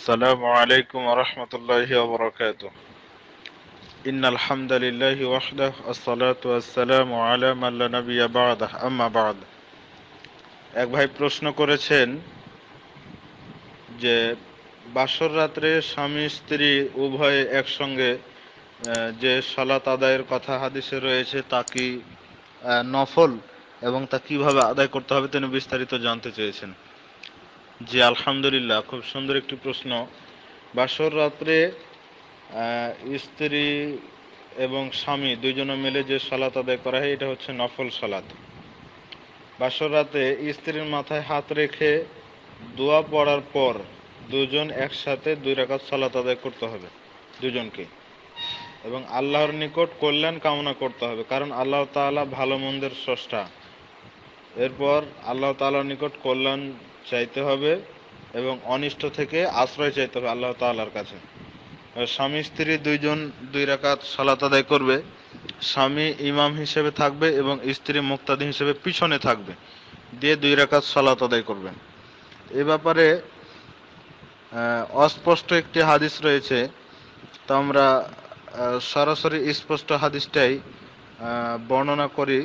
السلام عليكم ورحمة الله وبركاته إن الحمد لله وحده الصلاة والسلام على من بعده أما بعد এক ভাই প্রশ্ন করেছেন যে বাসর রাত্রে স্বামী স্ত্রী উভয়ে একসঙ্গে যে সালাত আদায়ের কথা হাদিসে রয়েছে তা কি নফল এবং তা কিভাবে আদায় করতে হবে তিনি বিস্তারিত জানতে চেয়েছেন জি আলহামদুলিল্লাহ খুব সুন্দর একটি প্রশ্ন বাসর রাত্রে স্ত্রী এবং স্বামী দুজনে মিলে যে সালাত আদায় করা হয় এটা হচ্ছে নফল সালাত বাসর রাতে স্ত্রীর মাথায় হাত রেখে দোয়া পড়ার পর দুজন একসাথে দুই রাকাত সালাত আদায় করতে হবে দুজনকে এবং আল্লাহর নিকট কল্যাণ কামনা করতে হবে কারণ আল্লাহ তাআলা ভালো মন্দের স্রষ্টা এরপর আল্লাহ তাআলার নিকট কল্যাণ চাইতে হবে এবং অনিষ্ট থেকে আশ্রয় চাইতে হবে আল্লাহ তাল্লার কাছে স্বামী স্ত্রী দুইজন দুই রাকাত সালাত আদায় করবে স্বামী ইমাম হিসেবে থাকবে এবং স্ত্রী মুক্তাদি হিসেবে পিছনে থাকবে দিয়ে দুই রাকাত সালাত আদায় করবেন এ ব্যাপারে অস্পষ্ট একটি হাদিস রয়েছে তো আমরা সরাসরি স্পষ্ট হাদিসটাই বর্ণনা করি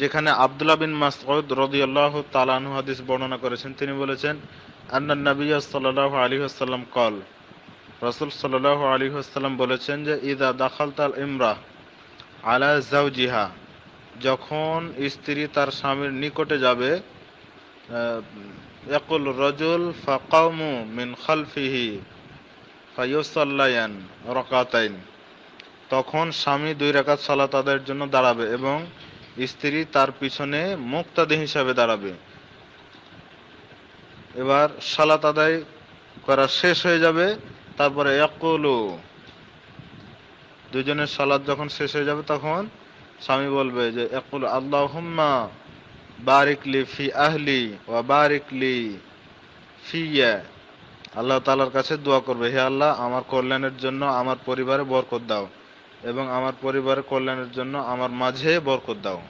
যেখানে আবদুল্লাহ বিন মাসউদ রদিয়াল্লাহ তালানু হাদিস বর্ণনা করেছেন তিনি বলেছেন আন্নান নবী সাল্লাহ আলী আসসালাম কল রসুল সাল্লাহ আলী আসসালাম বলেছেন যে ইদা দাখাল তাল ইমরা আলা জাউজিহা যখন স্ত্রী তার স্বামীর নিকটে যাবে একুল রজুল ফাকাউমু মিন খালফিহি ফাইসাল্লায়ান রকাতাইন তখন স্বামী দুই রাকাত সালাত আদায়ের জন্য দাঁড়াবে এবং স্ত্রী তার পিছনে মুক্তাদি হিসাবে দাঁড়াবে এবার সালাত আদায় করা শেষ হয়ে যাবে তারপরে একলো দুজনের সালাদ যখন শেষ হয়ে যাবে তখন স্বামী বলবে যে একল আল্লাহ হুম্মা বারিকলি ফি আহলি ও বারিকলি ফিয়া আল্লাহ তালার কাছে দোয়া করবে হে আল্লাহ আমার কল্যাণের জন্য আমার পরিবারে বরকত দাও এবং আমার পরিবারের কল্যাণের জন্য আমার মাঝে বরকত দাও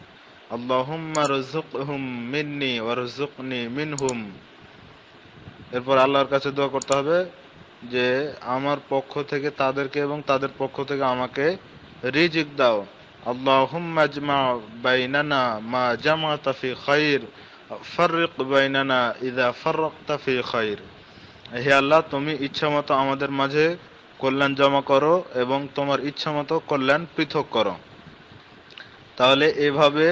মিনহুম এরপর আল্লাহর কাছে দোয়া করতে হবে যে আমার পক্ষ থেকে তাদেরকে এবং তাদের পক্ষ থেকে আমাকে রিজিক দাও আল্লাহুম্মা মা ইদা হে আল্লাহ তুমি ইচ্ছা মতো আমাদের মাঝে কল্যাণ জমা করো এবং তোমার ইচ্ছামতো কল্যাণ পৃথক করো তাহলে এভাবে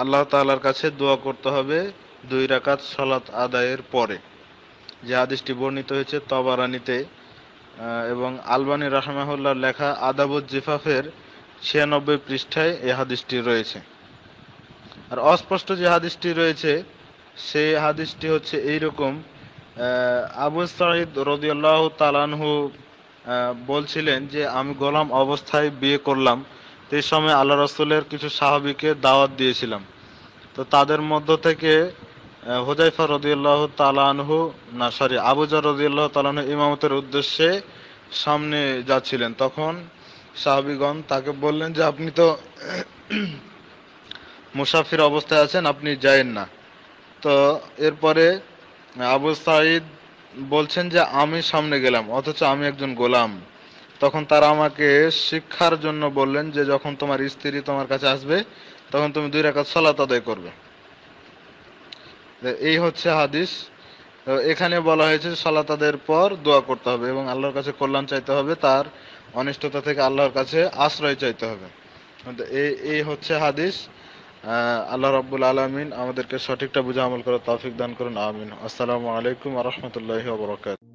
আল্লাহ তালার কাছে দোয়া করতে হবে দুই রাকাত সলাৎ আদায়ের পরে যে আদেশটি বর্ণিত হয়েছে তবারানিতে এবং আলবানি রাহমাহুল্লার লেখা আদাবুদ জিফাফের ছিয়ানব্বই পৃষ্ঠায় এ হাদিসটি রয়েছে আর অস্পষ্ট যে হাদিসটি রয়েছে সেই হাদিসটি হচ্ছে এইরকম আবু সাঈদ রদিয়াল্লাহ তালানহু বলছিলেন যে আমি গোলাম অবস্থায় বিয়ে করলাম সে সময় আল্লাহ রসুলের কিছু সাহাবিকে দাওয়াত দিয়েছিলাম তো তাদের মধ্য থেকে হোজাইফা রদিয়াল্লাহ তালানহু না সরি আবুজার রদিয়াল্লাহ তালানহু ইমামতের উদ্দেশ্যে সামনে যাচ্ছিলেন তখন সাহাবিগণ তাকে বললেন যে আপনি তো মুসাফির অবস্থায় আছেন আপনি যায়েন না তো এরপরে আবু সাঈদ বলছেন যে আমি সামনে গেলাম অথচ আমি একজন গোলাম তখন তারা আমাকে শিক্ষার জন্য বললেন যে যখন তোমার স্ত্রী তোমার কাছে আসবে তখন তুমি দুই রাকাত সলাত আদায় করবে এই হচ্ছে হাদিস এখানে বলা হয়েছে সলাত আদের পর দোয়া করতে হবে এবং আল্লাহর কাছে কল্যাণ চাইতে হবে তার অনিষ্টতা থেকে আল্লাহর কাছে আশ্রয় চাইতে হবে এই হচ্ছে হাদিস আল্লাহ রাবুল আলমিন আমাদেরকে সঠিকটা বুঝে আমল করে তৌফিক দান করুন আমিন আসসালামু আলাইকুম রহমতুল্লাহ বরকাত